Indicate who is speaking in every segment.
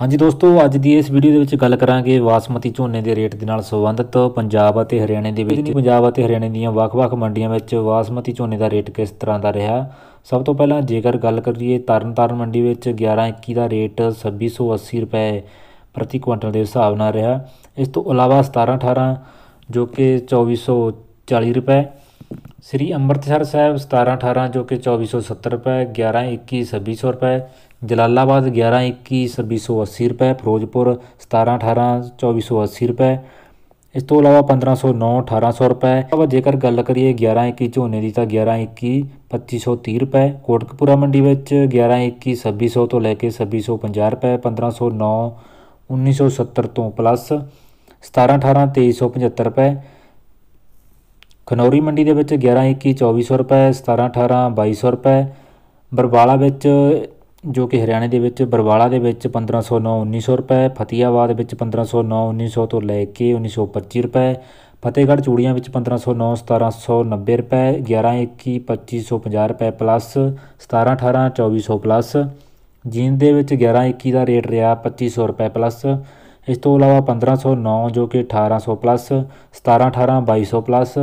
Speaker 1: ਹਾਂਜੀ ਦੋਸਤੋ ਅੱਜ ਦੀ ਇਸ ਵੀਡੀਓ ਦੇ ਵਿੱਚ ਗੱਲ ਕਰਾਂਗੇ ਬਾਸਮਤੀ ਝੋਨੇ ਦੇ ਰੇਟ ਦੇ ਨਾਲ ਸੰਬੰਧਿਤ ਪੰਜਾਬ ਅਤੇ ਹਰਿਆਣੇ ਦੇ ਵਿੱਚ ਪੰਜਾਬ ਅਤੇ ਹਰਿਆਣੇ ਦੀਆਂ ਵੱਖ-ਵੱਖ ਮੰਡੀਆਂ ਵਿੱਚ ਬਾਸਮਤੀ ਝੋਨੇ ਦਾ ਰੇਟ ਕਿਸ ਤਰ੍ਹਾਂ ਦਾ ਰਿਹਾ ਸਭ ਤੋਂ ਪਹਿਲਾਂ ਜੇਕਰ ਗੱਲ ਕਰੀਏ ਤਰਨਤਾਰਨ ਮੰਡੀ ਵਿੱਚ 11-21 ਦਾ ਰੇਟ 2680 ਰੁਪਏ ਪ੍ਰਤੀ ਕੁਇੰਟਲ ਦੇ ਹਿਸਾਬ ਨਾਲ ਰਿਹਾ ਇਸ ਤੋਂ ਇਲਾਵਾ 17-18 ਜੋ ਕਿ 2440 ਰੁਪਏ ਸ੍ਰੀ ਅੰਮ੍ਰਿਤਸਰ ਸਾਹਿਬ 1718 ਜੋ ਕਿ 2470 ਰੁਪਏ 1121 2600 ਰੁਪਏ ਜਲਾਲਾਬਾਦ 1121 2680 ਰੁਪਏ ਫਿਰੋਜ਼ਪੁਰ 1718 2480 ਰੁਪਏ ਇਸ ਤੋਂ ਇਲਾਵਾ 1509 1800 ਰੁਪਏ ਜੇਕਰ ਗੱਲ ਕਰੀਏ 1121 ਝੋਨੇ ਦੀ ਤਾਂ 1121 2530 ਰੁਪਏ ਕੋਟਕਪੂਰਾ ਮੰਡੀ ਵਿੱਚ 1121 2600 ਤੋਂ ਲੈ ਕੇ 2650 ਰੁਪਏ 1509 1970 ਤੋਂ ਪਲੱਸ 17 18 2375 ਰੁਪਏ ਖਨੌਰੀ ਮੰਡੀ ਦੇ ਵਿੱਚ 11 21 2400 ਰੁਪਏ 17 18 2200 ਰੁਪਏ ਬਰਵਾਲਾ ਵਿੱਚ ਜੋ ਕਿ ਹਰਿਆਣੇ ਦੇ ਵਿੱਚ ਬਰਵਾਲਾ ਦੇ ਵਿੱਚ 1509 1900 ਰੁਪਏ ਫਤਿਆਬਾਦ ਵਿੱਚ 1509 1900 ਤੋਂ ਲੈ ਕੇ 1925 ਰੁਪਏ ਫਤਿਹਗੜ੍ਹ ਚੂੜੀਆਂ ਵਿੱਚ 1509 1790 ਰੁਪਏ 11 21 2550 ਰੁਪਏ ਪਲੱਸ 17 18 2400 ਪਲੱਸ ਜੀਨ ਦੇ ਵਿੱਚ 11 21 ਦਾ ਰੇਟ ਰਿਹਾ 2500 ਰੁਪਏ ਪਲੱਸ ਇਸ ਤੋਂ ਇਲਾਵਾ 1509 ਜੋ ਕਿ 1800 ਪਲੱਸ 17 18 2200 ਪਲੱਸ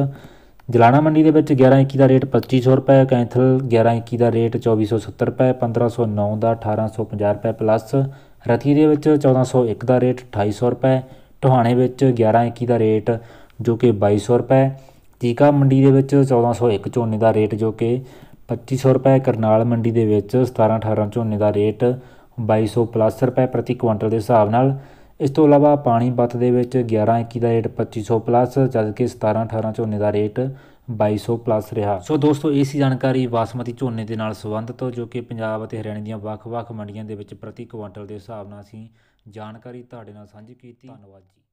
Speaker 1: ਜਲਾਣਾ ਮੰਡੀ ਦੇ ਵਿੱਚ 1121 ਦਾ ਰੇਟ 2500 ਰੁਪਏ ਕੈਂਥਲ 1121 ਦਾ ਰੇਟ 2470 ਰੁਪਏ 1509 ਦਾ 1850 ਰੁਪਏ ਪਲੱਸ ਰਥੀ ਦੇ ਵਿੱਚ 1401 ਦਾ ਰੇਟ 2800 ਰੁਪਏ ਟੋਹਾਣੇ ਵਿੱਚ 1121 ਦਾ ਰੇਟ ਜੋ ਕਿ 2200 ਰੁਪਏ ਟੀਕਾ ਮੰਡੀ ਦੇ ਵਿੱਚ 1401 ਝੋਨੇ ਦਾ ਰੇਟ ਜੋ ਕਿ 2500 ਰੁਪਏ ਕਰਨਾਲ ਮੰਡੀ ਦੇ ਵਿੱਚ 17 18 ਝੋਨੇ ਦਾ ਰੇਟ 2200 ਪਲੱਸ ਰੁਪਏ ਪ੍ਰਤੀ ਕੁਇੰਟਲ ਦੇ ਹਿਸਾਬ ਨਾਲ ਇਸ ਤੋਂ ਇਲਾਵਾ ਬੱਤ ਦੇ ਵਿੱਚ 11 21 ਦਾ ਰੇਟ 2500 ਪਲੱਸ ਜਦਕਿ 17 18 ਝੋਨੇ ਦਾ ਰੇਟ 2200 ਪਲੱਸ ਰਿਹਾ ਸੋ ਦੋਸਤੋ ਇਹ ਸੀ ਜਾਣਕਾਰੀ ਬਾਸਮਤੀ ਝੋਨੇ ਦੇ ਨਾਲ ਸੰਬੰਧਤ ਜੋ ਕਿ ਪੰਜਾਬ ਅਤੇ ਹਰਿਆਣਾ ਦੀਆਂ ਵੱਖ-ਵੱਖ ਮੰਡੀਆਂ ਦੇ ਵਿੱਚ ਪ੍ਰਤੀ ਕੁਇੰਟਲ ਦੇ ਹਿਸਾਬ ਨਾਲ ਅਸੀਂ ਜਾਣਕਾਰੀ ਤੁਹਾਡੇ ਨਾਲ ਸਾਂਝੀ ਕੀਤੀ ਧੰਨਵਾਦ ਜੀ